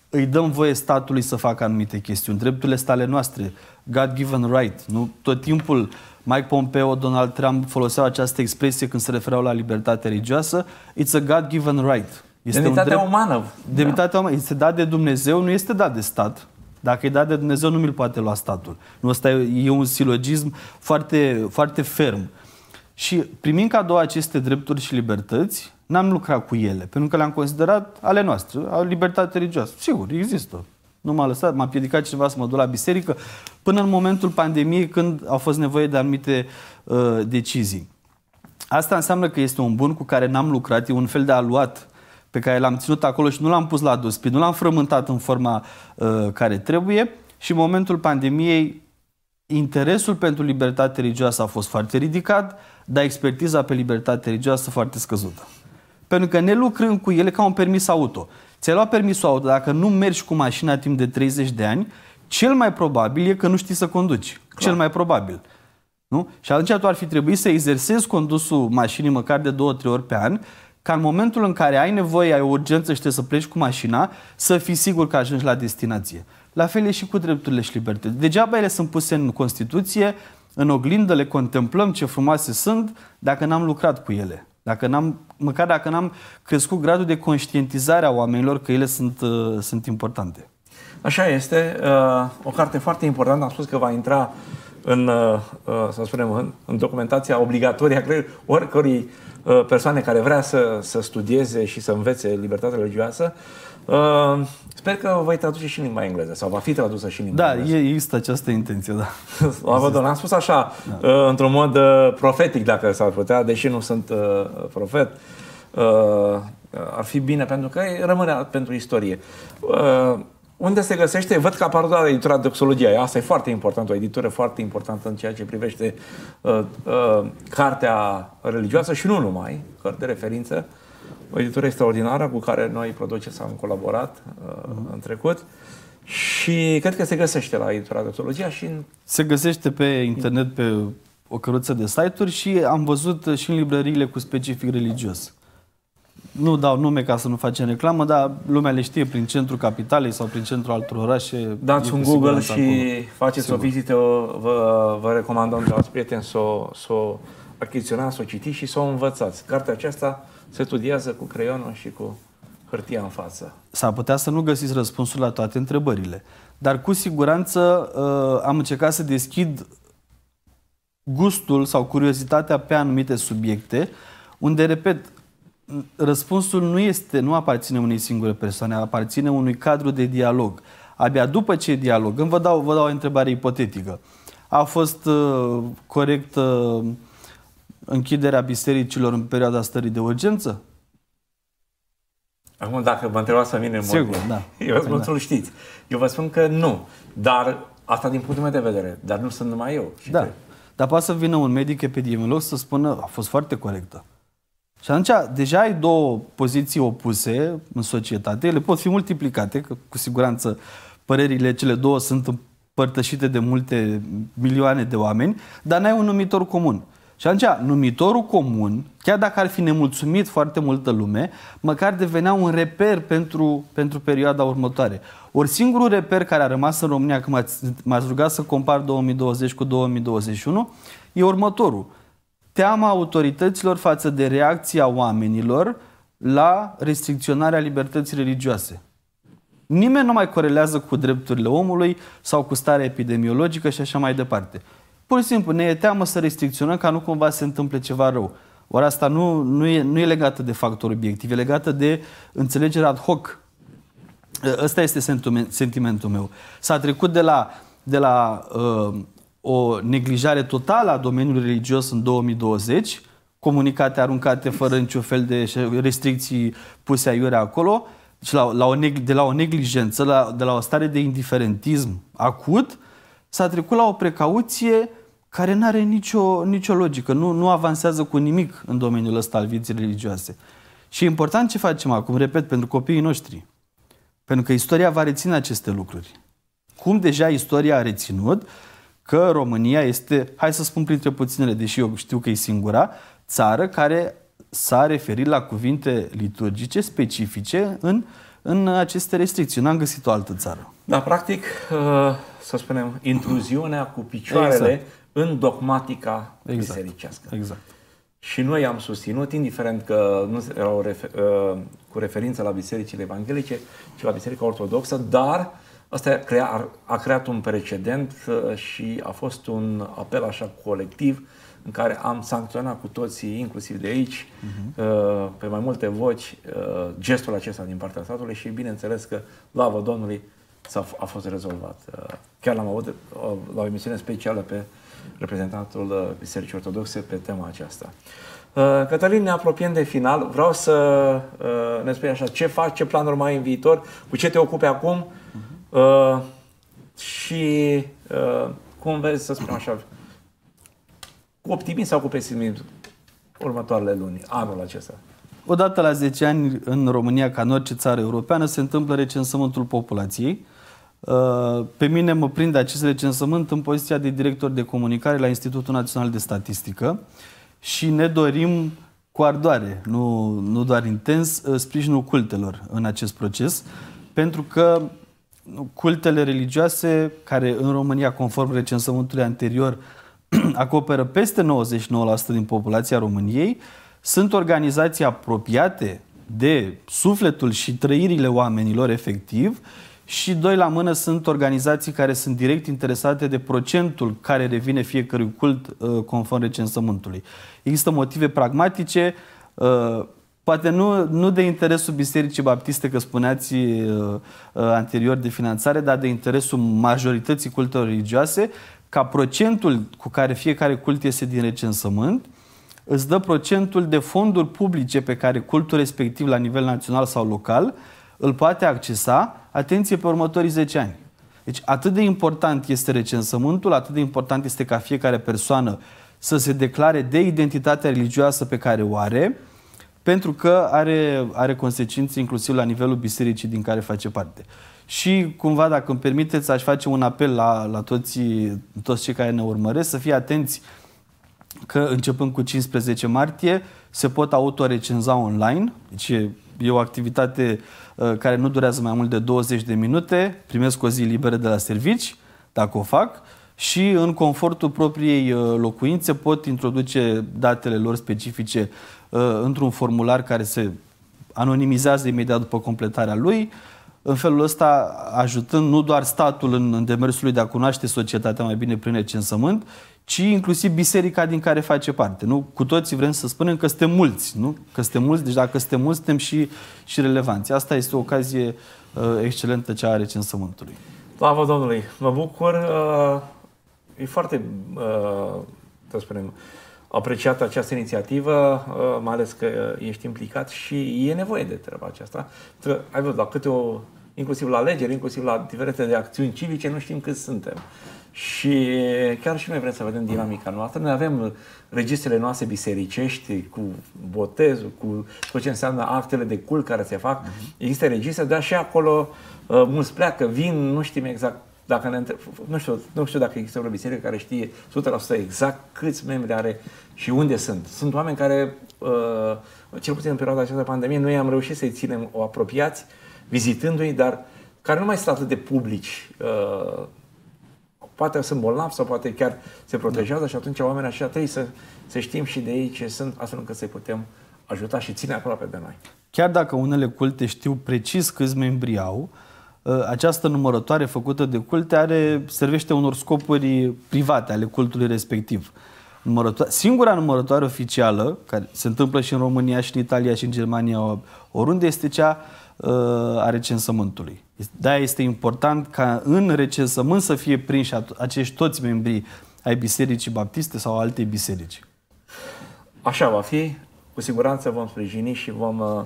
îi dăm voie statului să facă anumite chestiuni, drepturile sale noastre, God-given right, nu? Tot timpul uh, Mike Pompeo, Donald Trump foloseau această expresie când se refereau la libertate religioasă. It's a God-given right. Este demnitatea drept... umană. Demnitatea da. umană. Este dat de Dumnezeu, nu este dat de stat. Dacă e dat de Dumnezeu, nu mi-l poate lua statul. Nu, ăsta e, e un silogism foarte, foarte ferm. Și primind ca două aceste drepturi și libertăți, n-am lucrat cu ele, pentru că le-am considerat ale noastre, libertate religioasă. Sigur, există nu m-a lăsat, m-a piedicat cineva să mă duc la biserică, până în momentul pandemiei când au fost nevoie de anumite uh, decizii. Asta înseamnă că este un bun cu care n-am lucrat, e un fel de aluat pe care l-am ținut acolo și nu l-am pus la dospit, nu l-am frământat în forma uh, care trebuie și în momentul pandemiei interesul pentru libertate religioasă a fost foarte ridicat, dar expertiza pe libertate religioasă foarte scăzută. Pentru că ne lucrăm cu ele ca un permis auto ți-ai luat permisul auto, dacă nu mergi cu mașina timp de 30 de ani, cel mai probabil e că nu știi să conduci. Clar. Cel mai probabil. Nu? Și atunci tu ar fi trebuit să exersezi condusul mașinii măcar de 2-3 ori pe an, ca în momentul în care ai nevoie, ai o urgență și trebuie să pleci cu mașina, să fii sigur că ajungi la destinație. La fel e și cu drepturile și libertățile. Degeaba ele sunt puse în Constituție, în oglindă le contemplăm ce frumoase sunt, dacă n-am lucrat cu ele. Dacă n-am, măcar dacă n-am crescut gradul de conștientizare a oamenilor că ele sunt, uh, sunt importante. Așa este. Uh, o carte foarte importantă. Am spus că va intra în, uh, uh să spunem, în, în documentația obligatorie a oricărui uh, persoane care vrea să, să studieze și să învețe libertatea religioasă. Uh, Sper că o voi traduce și în limba engleză sau va fi tradusă și în limba da, engleză. Da, există această intenție, da. Abaddon, [laughs] am spus așa, da. Uh, într-un mod uh, profetic, dacă s-ar putea, deși nu sunt uh, profet. Uh, ar fi bine, pentru că rămâne pentru istorie. Uh, unde se găsește, văd că a apărut doar editura Doxologia. Asta e foarte important, o editură foarte importantă în ceea ce privește uh, uh, cartea religioasă și nu numai, cărți de referință. Uh, o editură extraordinară cu care noi, s am colaborat uh-huh. în trecut. Și cred că se găsește la editura teologia și în... Se găsește pe internet, pe o căruță de site-uri și am văzut uh, și în librăriile cu specific religios. Nu dau nume ca să nu facem reclamă, dar lumea le știe prin centrul capitalei sau prin centrul altor orașe. Dați un Google și acolo. faceți Sigur. o vizită, vă, vă recomandăm de la prieteni să o, să o achiziționați, să o citiți și să o învățați. Cartea aceasta se studiază cu creionul și cu hârtia în față. S-ar putea să nu găsiți răspunsul la toate întrebările, dar cu siguranță uh, am încercat să deschid gustul sau curiozitatea pe anumite subiecte, unde, repet, răspunsul nu este, nu aparține unei singure persoane, aparține unui cadru de dialog. Abia după ce îmi vă dau, vă dau o întrebare ipotetică. A fost uh, corect uh, închiderea bisericilor în perioada stării de urgență? Acum, dacă vă întrebați pe mine, Sigur, mult, da. [laughs] eu vă spun, păi, da. știți. Eu vă spun că nu. Dar asta din punctul meu de vedere. Dar nu sunt numai eu. Da. Că... Dar poate să vină un medic epidemiolog să spună a fost foarte corectă. Și atunci, deja ai două poziții opuse în societate, ele pot fi multiplicate, că cu siguranță părerile cele două sunt împărtășite de multe milioane de oameni, dar n-ai un numitor comun. Și atunci, numitorul comun, chiar dacă ar fi nemulțumit foarte multă lume, măcar devenea un reper pentru, pentru perioada următoare. Ori singurul reper care a rămas în România, când m-ați rugat să compar 2020 cu 2021, e următorul. Teama autorităților față de reacția oamenilor la restricționarea libertății religioase. Nimeni nu mai corelează cu drepturile omului sau cu starea epidemiologică și așa mai departe. Pur și simplu, ne e teamă să restricționăm ca nu cumva să se întâmple ceva rău. Ori asta nu, nu, e, nu e legată de factor obiectiv, e legată de înțelegerea ad hoc. Ă, ăsta este sentimentul meu. S-a trecut de la, de la uh, o neglijare totală a domeniului religios în 2020, comunicate aruncate fără niciun fel de restricții puse aiurea acolo, deci la, la o, de la o neglijență, la, de la o stare de indiferentism acut, uh, s-a trecut la o precauție care nu are nicio, nicio logică, nu, nu avansează cu nimic în domeniul ăsta al vieții religioase. Și e important ce facem acum, repet, pentru copiii noștri. Pentru că istoria va reține aceste lucruri. Cum deja istoria a reținut că România este, hai să spun printre puținele, deși eu știu că e singura, țară care s-a referit la cuvinte liturgice specifice în uh, în aceste restricții. N-am găsit o altă țară. Da, practic, uh, să spunem, intruziunea cu picioarele exact. în dogmatica exact. bisericească. Exact. Și noi am susținut, indiferent că nu erau uh, cu referință la bisericile evanghelice, ci la biserica ortodoxă, dar asta a creat, a creat un precedent uh, și a fost un apel așa colectiv uh, în care am sancționat cu toții, inclusiv de aici, uh-huh. pe mai multe voci, uh, gestul acesta din partea statului și bineînțeles că, lavă Domnului, s-a, a fost rezolvat. Uh, chiar l-am avut uh, la o emisiune specială pe reprezentantul Bisericii Ortodoxe pe tema aceasta. Cătălin, ne apropiem de final. Vreau să ne spui așa, ce faci, ce planuri mai ai în viitor, cu ce te ocupi acum uh-huh. și cum vezi, să spunem așa, cu optimism sau cu pesimism următoarele luni, anul acesta? Odată la 10 ani în România, ca în orice țară europeană, se întâmplă recensământul populației. Uh, pe mine mă prinde acest recensământ în poziția de director de comunicare la Institutul Național de Statistică și ne dorim cu ardoare, nu, nu doar intens, uh, sprijinul cultelor în acest proces, pentru că cultele religioase, care în România, conform recensământului anterior, [clears throat] acoperă peste 99% din populația României, sunt organizații apropiate de sufletul și trăirile oamenilor efectiv și doi la mână sunt organizații care sunt direct interesate de procentul care revine fiecărui cult uh, conform recensământului. Există motive pragmatice, uh, poate nu, nu de interesul Bisericii Baptiste, că spuneați uh, anterior de finanțare, dar de interesul majorității cultelor religioase, ca procentul cu care fiecare cult iese din recensământ, îți dă procentul de fonduri publice pe care cultul respectiv la nivel național sau local îl poate accesa, atenție, pe următorii 10 ani. Deci atât de important este recensământul, atât de important este ca fiecare persoană să se declare de identitatea religioasă pe care o are, pentru că are, are consecințe inclusiv la nivelul bisericii din care face parte. Și cumva, dacă îmi permiteți, aș face un apel la, la toți, toți cei care ne urmăresc să fie atenți că începând cu 15 martie se pot autorecenza online, deci e, o activitate uh, care nu durează mai mult de 20 de minute, primesc o zi liberă de la servici, dacă o fac, și în confortul propriei uh, locuințe pot introduce datele lor specifice uh, într-un formular care se anonimizează imediat după completarea lui, în felul ăsta ajutând nu doar statul în, în demersul lui de a cunoaște societatea mai bine prin recensământ, ci inclusiv biserica din care face parte. Nu? Cu toții vrem să spunem că suntem mulți, nu? Că suntem mulți, deci dacă suntem mulți, suntem și, și relevanți. Asta este o ocazie uh, excelentă cea a recensământului. Slavă Domnului! Mă bucur! Uh, e foarte, uh, să spunem, uh, apreciat această inițiativă, uh, mai ales că uh, ești implicat și e nevoie de treaba aceasta. Ai văzut, la câte o, inclusiv la alegeri, inclusiv la diferite de acțiuni civice, nu știm cât suntem. Și chiar și noi vrem să vedem dinamica noastră. Noi avem registrele noastre bisericești cu botezul, cu tot ce înseamnă actele de cult care se fac. Mhm. Există registre, dar și acolo uh, mulți pleacă, vin, nu știm exact dacă ne întreb, nu, știu, nu știu dacă există o biserică care știe 100% exact câți membri are și unde sunt. Sunt oameni care, uh, cel puțin în perioada aceasta pandemie, noi am reușit să-i ținem o apropiați vizitându-i, dar care nu mai sunt atât de publici. Uh, poate sunt bolnavi sau poate chiar se protejează și atunci oamenii așa trebuie să, să știm și de ei ce sunt, astfel încât să-i putem ajuta și ține aproape de noi. Chiar dacă unele culte știu precis câți membri au, uh, Ă, această numărătoare făcută de culte are, servește unor scopuri private ale cultului respectiv. Numărătoare, singura numărătoare oficială, care se întâmplă și în România, și în Italia, și în Germania, oriunde, este cea ă, a recensământului. de este important ca în recensământ să fie prinși acești toți membrii ai Bisericii Baptiste sau alte biserici. Așa va fi. Cu siguranță vom sprijini și vom ă,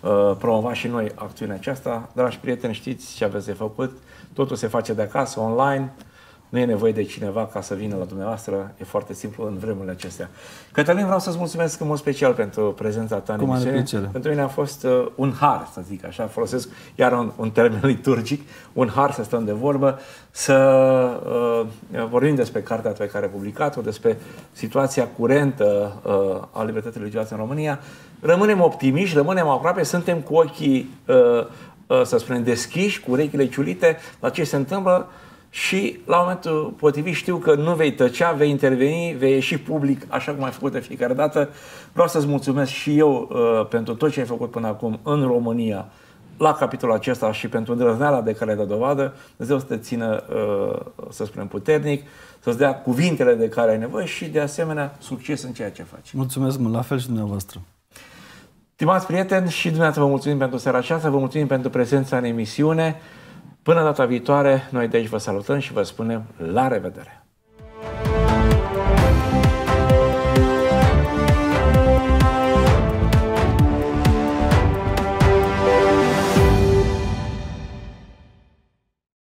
Uh, promova și noi acțiunea aceasta. Dragi prieteni, știți ce aveți de făcut. Totul se face de acasă, online. Nu e nevoie de cineva ca să vină la dumneavoastră, e foarte simplu în vremurile acestea. Cătălin, vreau să-ți mulțumesc în mod special pentru prezența ta în emisiune. Pentru mine a fost uh, un har, să zic așa, folosesc iar un, un termen [laughs] liturgic, un har să stăm de vorbă, să uh, vorbim despre cartea pe care ai publicat-o, despre situația curentă uh, a libertății religioase în România. Rămânem optimiști, rămânem aproape, suntem cu ochii, uh, uh, să spunem, deschiși, cu urechile ciulite la ce se întâmplă, și la momentul potrivit știu că nu vei tăcea, vei interveni, vei ieși public, așa cum ai făcut de fiecare dată. Vreau să-ți mulțumesc și eu uh, pentru tot ce ai făcut până acum în România, la capitolul acesta și pentru îndrăzneala de care ai dat dovadă. Dumnezeu să te țină, uh, să spunem, puternic, să-ți dea cuvintele de care ai nevoie și, de asemenea, succes în ceea ce faci. Mulțumesc mult, la fel și dumneavoastră. Stimați prieteni, și dumneavoastră vă mulțumim pentru seara aceasta, vă mulțumim pentru prezența în emisiune. Până data viitoare, noi de aici vă salutăm și vă spunem la revedere!